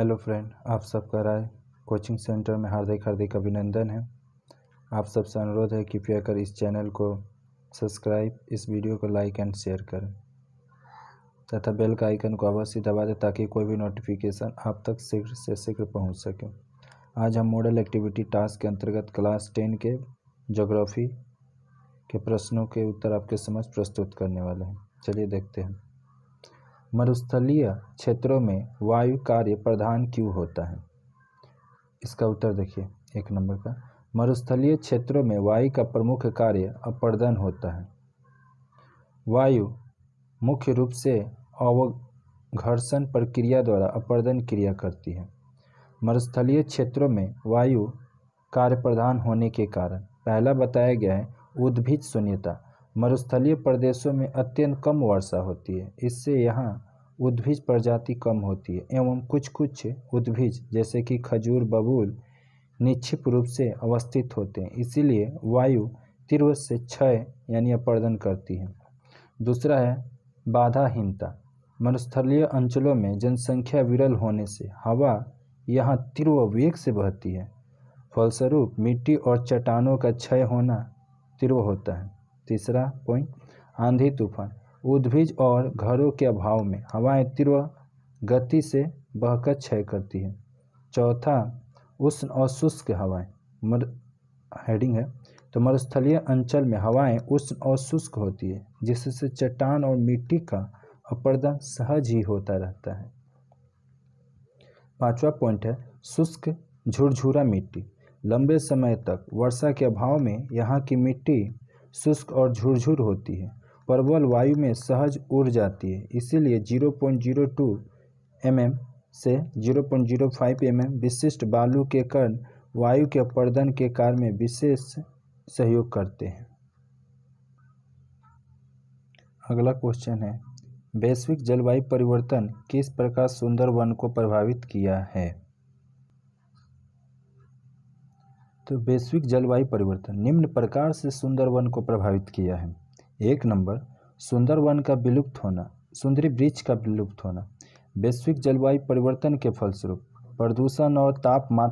hello friend आप सबका राय coaching centre में हार्दिक हार्दिक अभिनंदन है आप सबसे अनुरोध है कृपया कर इस चैनल को सब्सक्राइब इस वीडियो को लाइक एंड शेयर करें तथा बेल का आइकन को अवश्य दबा दें ताकि कोई भी नोटिफिकेशन आप तक शीघ्र से शीघ्र पहुंच सके आज हम मॉडल एक्टिविटी टास्क के अंतर्गत क्लास टेन के जोग्राफी के प्रश्नों के उत्तर आपके समझ प्रस्तुत करने वाले हैं चलिए देखते हैं मरुस्थलीय क्षेत्रों में वायु कार्य प्रधान क्यों होता है इसका उत्तर देखिए एक नंबर का मरुस्थलीय क्षेत्रों में वायु का प्रमुख कार्य अपर्दन होता है वायु मुख्य रूप से अवघर्षण प्रक्रिया द्वारा अपर्दन क्रिया करती है मरुस्थलीय क्षेत्रों में वायु कार्य प्रधान होने के कारण पहला बताया गया है उद्भिद शून्यता मरुस्थलीय प्रदेशों में अत्यंत कम वर्षा होती है इससे यहाँ उद्भिज प्रजाति कम होती है एवं कुछ कुछ उद्भिज जैसे कि खजूर बबूल निश्चित रूप से अवस्थित होते हैं इसीलिए वायु तीव्र से क्षय यानी अपर्दन करती है दूसरा है बाधाहीनता मरुस्थलीय अंचलों में जनसंख्या विरल होने से हवा यहाँ तीव्र वेग से बहती है फलस्वरूप मिट्टी और चट्टानों का क्षय होना तीव्र होता है तीसरा पॉइंट आंधी तूफान उद्भिज और घरों के अभाव में हवाएं तीव्र गति से बहकर क्षय करती है चौथा उष्ण और शुष्क हवाएं मर हेडिंग है तो मरुस्थलीय अंचल में हवाएं उष्ण और शुष्क होती है जिससे चट्टान और मिट्टी का अपर्दन सहज ही होता रहता है पांचवा पॉइंट है शुष्क झुरझुरा मिट्टी लंबे समय तक वर्षा के अभाव में यहाँ की मिट्टी शुष्क और झुरझुर होती है प्रबल वायु में सहज उड़ जाती है इसीलिए 0.02 mm से 0.05 mm विशिष्ट बालू के कण वायु के अपर्दन के कार्य में विशेष सहयोग करते हैं अगला क्वेश्चन है वैश्विक जलवायु परिवर्तन किस प्रकार सुंदरवन को प्रभावित किया है तो वैश्विक जलवायु परिवर्तन निम्न प्रकार से सुंदरवन को प्रभावित किया है एक नंबर सुंदरवन का विलुप्त होना सुंदरी वृक्ष का विलुप्त होना वैश्विक जलवायु परिवर्तन के फलस्वरूप प्रदूषण और तापमा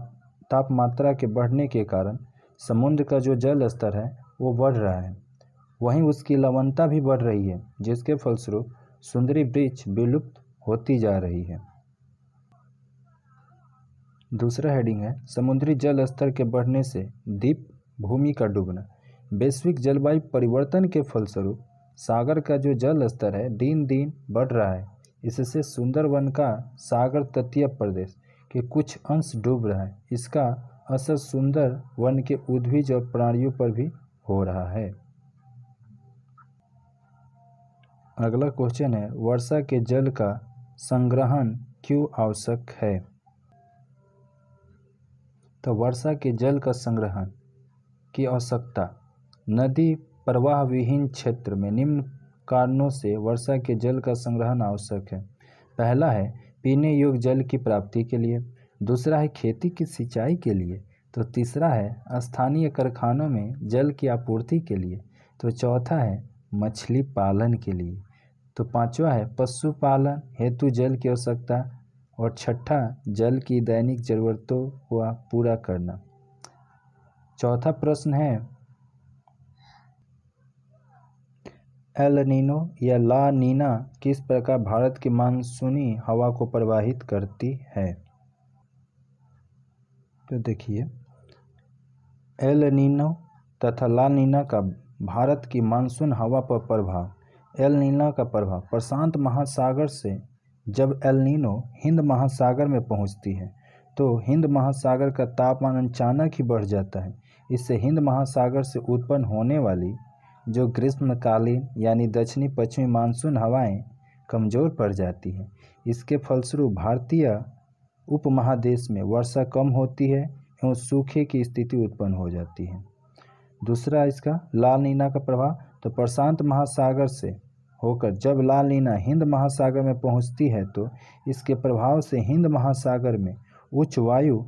तापमात्रा के बढ़ने के कारण समुद्र का जो जल स्तर है वो बढ़ रहा है वहीं उसकी लवणता भी बढ़ रही है जिसके फलस्वरूप सुंदरी वृक्ष विलुप्त होती जा रही है दूसरा हेडिंग है समुद्री जल स्तर के बढ़ने से द्वीप भूमि का डूबना वैश्विक जलवायु परिवर्तन के फलस्वरूप सागर का जो जल स्तर है दिन दिन बढ़ रहा है इससे सुंदरवन का सागर तटीय प्रदेश के कुछ अंश डूब रहा है इसका असर सुंदर वन के उद्भिज और प्राणियों पर भी हो रहा है अगला क्वेश्चन है वर्षा के जल का संग्रहण क्यों आवश्यक है तो वर्षा के जल का संग्रहण की आवश्यकता नदी प्रवाह विहीन क्षेत्र में निम्न कारणों से वर्षा के जल का संग्रहण आवश्यक है पहला है पीने योग्य जल की प्राप्ति के लिए दूसरा है खेती की सिंचाई के लिए तो तीसरा है स्थानीय कारखानों में जल की आपूर्ति के लिए तो चौथा है मछली पालन के लिए तो पांचवा है पशुपालन हेतु जल की आवश्यकता और छठा जल की दैनिक ज़रूरतों को पूरा करना चौथा प्रश्न है एल नीनो या ला नीना किस प्रकार भारत की मानसूनी हवा को प्रवाहित करती है तो देखिए एल नीनो तथा ला नीना का भारत की मानसून हवा पर प्रभाव एल नीना का प्रभाव प्रशांत महासागर से जब एल नीनो हिंद महासागर में पहुंचती है तो हिंद महासागर का तापमान अचानक ही बढ़ जाता है इससे हिंद महासागर से उत्पन्न होने वाली जो ग्रीष्मकालीन यानी दक्षिणी पश्चिमी मानसून हवाएं कमज़ोर पड़ जाती हैं इसके फलस्वरूप भारतीय उपमहादेश में वर्षा कम होती है एवं सूखे की स्थिति उत्पन्न हो जाती है दूसरा इसका लाल नीना का प्रभाव तो प्रशांत महासागर से होकर जब लालीना हिंद महासागर में पहुंचती है तो इसके प्रभाव से हिंद महासागर में उच्च वायु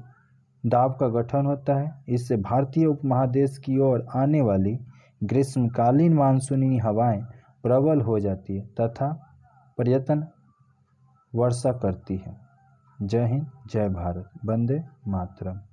दाब का गठन होता है इससे भारतीय उपमहादेश की ओर आने वाली ग्रीष्मकालीन मानसूनी हवाएं प्रबल हो जाती है तथा पर्यटन वर्षा करती है जय हिंद जय भारत वंदे मातरम